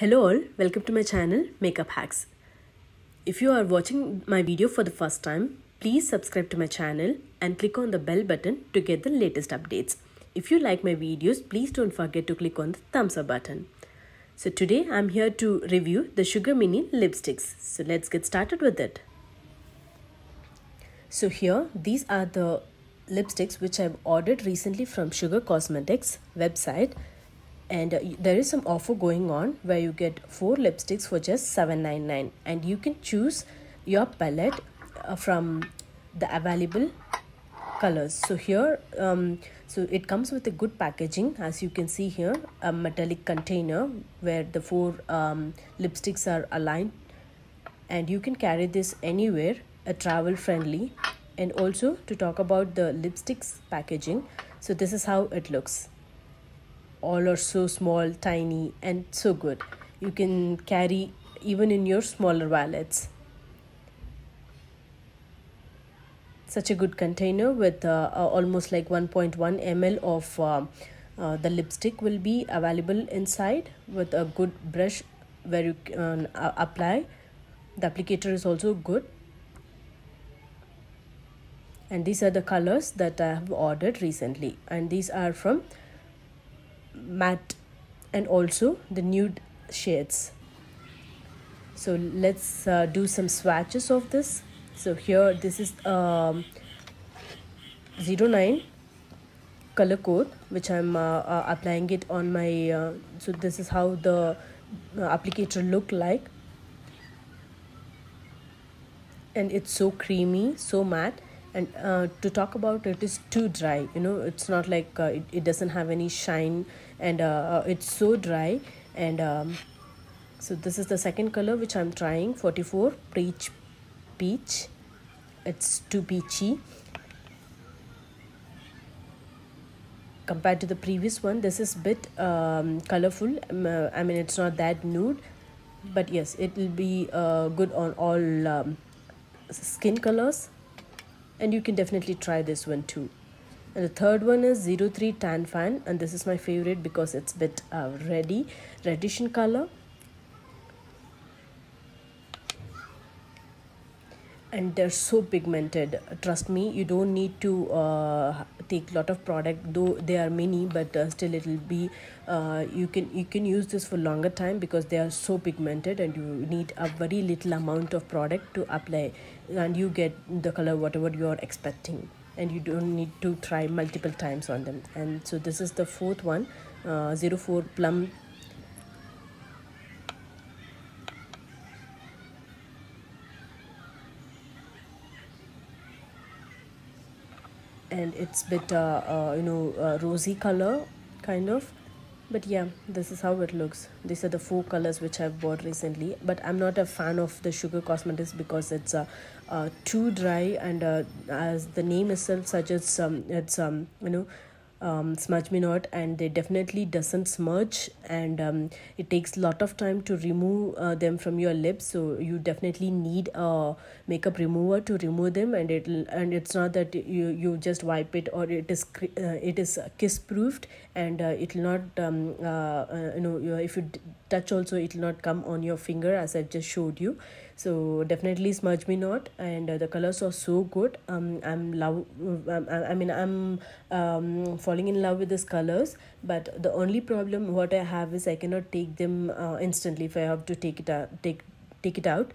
Hello all, welcome to my channel Makeup Hacks. If you are watching my video for the first time, please subscribe to my channel and click on the bell button to get the latest updates. If you like my videos, please don't forget to click on the thumbs up button. So today I'm here to review the Sugar Mini lipsticks. So let's get started with it. So here, these are the lipsticks which I've ordered recently from Sugar Cosmetics website and uh, there is some offer going on where you get four lipsticks for just 7.99 and you can choose your palette uh, from the available colors so here um, so it comes with a good packaging as you can see here a metallic container where the four um, lipsticks are aligned and you can carry this anywhere a uh, travel friendly and also to talk about the lipsticks packaging so this is how it looks all are so small tiny and so good you can carry even in your smaller wallets such a good container with uh, uh, almost like 1.1 ml of uh, uh, the lipstick will be available inside with a good brush where you can um, apply the applicator is also good and these are the colors that I have ordered recently and these are from matte and also the nude shades so let's uh, do some swatches of this so here this is um, 09 color code which I'm uh, uh, applying it on my uh, so this is how the uh, applicator look like and it's so creamy so matte and uh, to talk about it is too dry you know it's not like uh, it, it doesn't have any shine and uh, uh, it's so dry and um, so this is the second color which I'm trying 44 peach peach it's too peachy compared to the previous one this is bit um, colorful um, uh, I mean it's not that nude but yes it will be uh, good on all um, skin colors and you can definitely try this one too. And the third one is 03 tan fan and this is my favorite because it's a bit uh, ready reddish in color and they're so pigmented trust me you don't need to uh, take lot of product though they are many but uh, still it will be uh, you can you can use this for longer time because they are so pigmented and you need a very little amount of product to apply and you get the color whatever you are expecting and you don't need to try multiple times on them and so this is the fourth one uh, 04 plum and it's bit uh, uh, you know uh, rosy color kind of but yeah this is how it looks these are the four colors which i've bought recently but i'm not a fan of the sugar cosmetics because it's uh, uh too dry and uh, as the name itself suggests um, it's um you know um, smudge me not and they definitely doesn't smudge and um, it takes a lot of time to remove uh, them from your lips so you definitely need a makeup remover to remove them and it and it's not that you you just wipe it or it is uh, it is kiss proofed and uh, it will not um, uh, uh you know if you touch also it will not come on your finger as i just showed you so definitely smudge me not and uh, the colors are so good um i'm love um, I, I mean i'm um falling in love with these colors but the only problem what i have is i cannot take them uh, instantly if i have to take it out uh, take take it out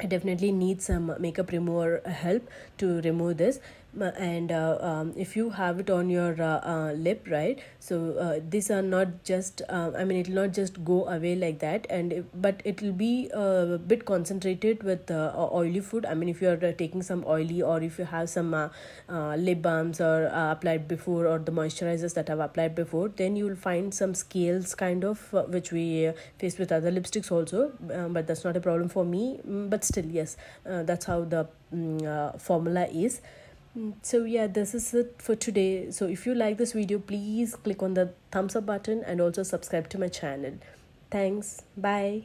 I definitely need some makeup remover help to remove this and uh, um, if you have it on your uh, uh, lip right so uh, these are not just uh, i mean it will not just go away like that and it, but it will be uh, a bit concentrated with oily food i mean if you are taking some oily or if you have some lip balms or applied before or the moisturizers that have applied before then you will find some scales kind of which we face with other lipsticks also um, but that's not a problem for me mm, but still yes that's how the um, formula is Mm, so yeah this is it for today so if you like this video please click on the thumbs up button and also subscribe to my channel thanks bye